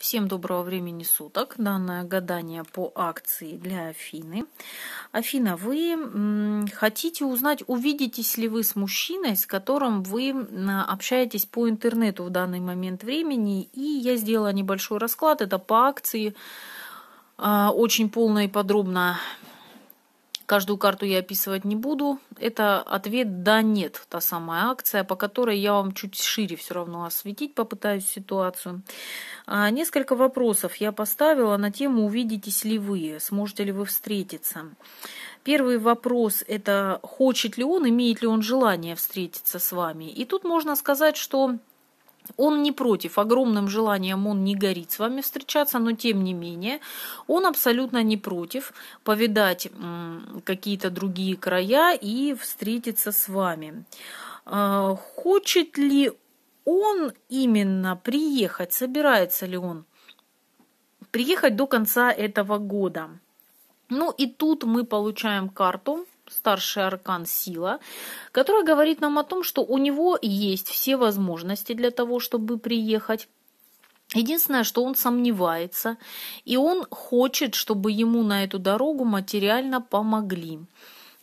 Всем доброго времени суток. Данное гадание по акции для Афины. Афина, вы хотите узнать, увидитесь ли вы с мужчиной, с которым вы общаетесь по интернету в данный момент времени. И я сделала небольшой расклад. Это по акции. А, очень полно и подробно Каждую карту я описывать не буду. Это ответ «да, нет», та самая акция, по которой я вам чуть шире все равно осветить попытаюсь ситуацию. А несколько вопросов я поставила на тему «Увидитесь ли вы?», «Сможете ли вы встретиться?». Первый вопрос – это хочет ли он, имеет ли он желание встретиться с вами. И тут можно сказать, что он не против, огромным желанием он не горит с вами встречаться, но тем не менее он абсолютно не против повидать какие-то другие края и встретиться с вами. А, хочет ли он именно приехать, собирается ли он приехать до конца этого года? Ну и тут мы получаем карту старший аркан сила, которая говорит нам о том, что у него есть все возможности для того, чтобы приехать. Единственное, что он сомневается, и он хочет, чтобы ему на эту дорогу материально помогли.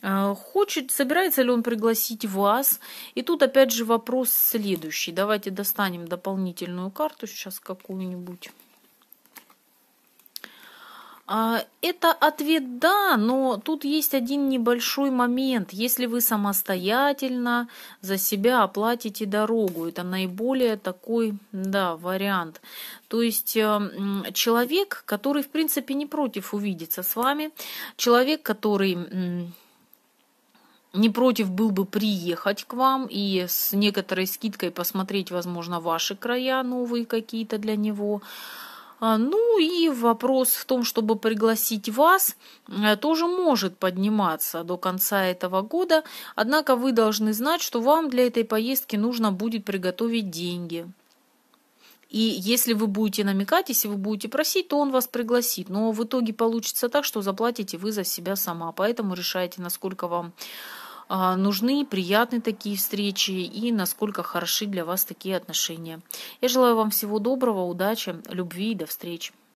Э, хочет, собирается ли он пригласить вас? И тут опять же вопрос следующий. Давайте достанем дополнительную карту сейчас какую-нибудь. А, это ответ «да», но тут есть один небольшой момент. Если вы самостоятельно за себя оплатите дорогу, это наиболее такой, да, вариант. То есть эм, человек, который, в принципе, не против увидеться с вами, человек, который не против был бы приехать к вам и с некоторой скидкой посмотреть, возможно, ваши края новые какие-то для него – а, ну и вопрос в том, чтобы пригласить вас, э, тоже может подниматься до конца этого года, однако вы должны знать, что вам для этой поездки нужно будет приготовить деньги. И если вы будете намекать, если вы будете просить, то он вас пригласит. Но в итоге получится так, что заплатите вы за себя сама. Поэтому решайте, насколько вам а, нужны приятные такие встречи и насколько хороши для вас такие отношения. Я желаю вам всего доброго, удачи, любви и до встречи.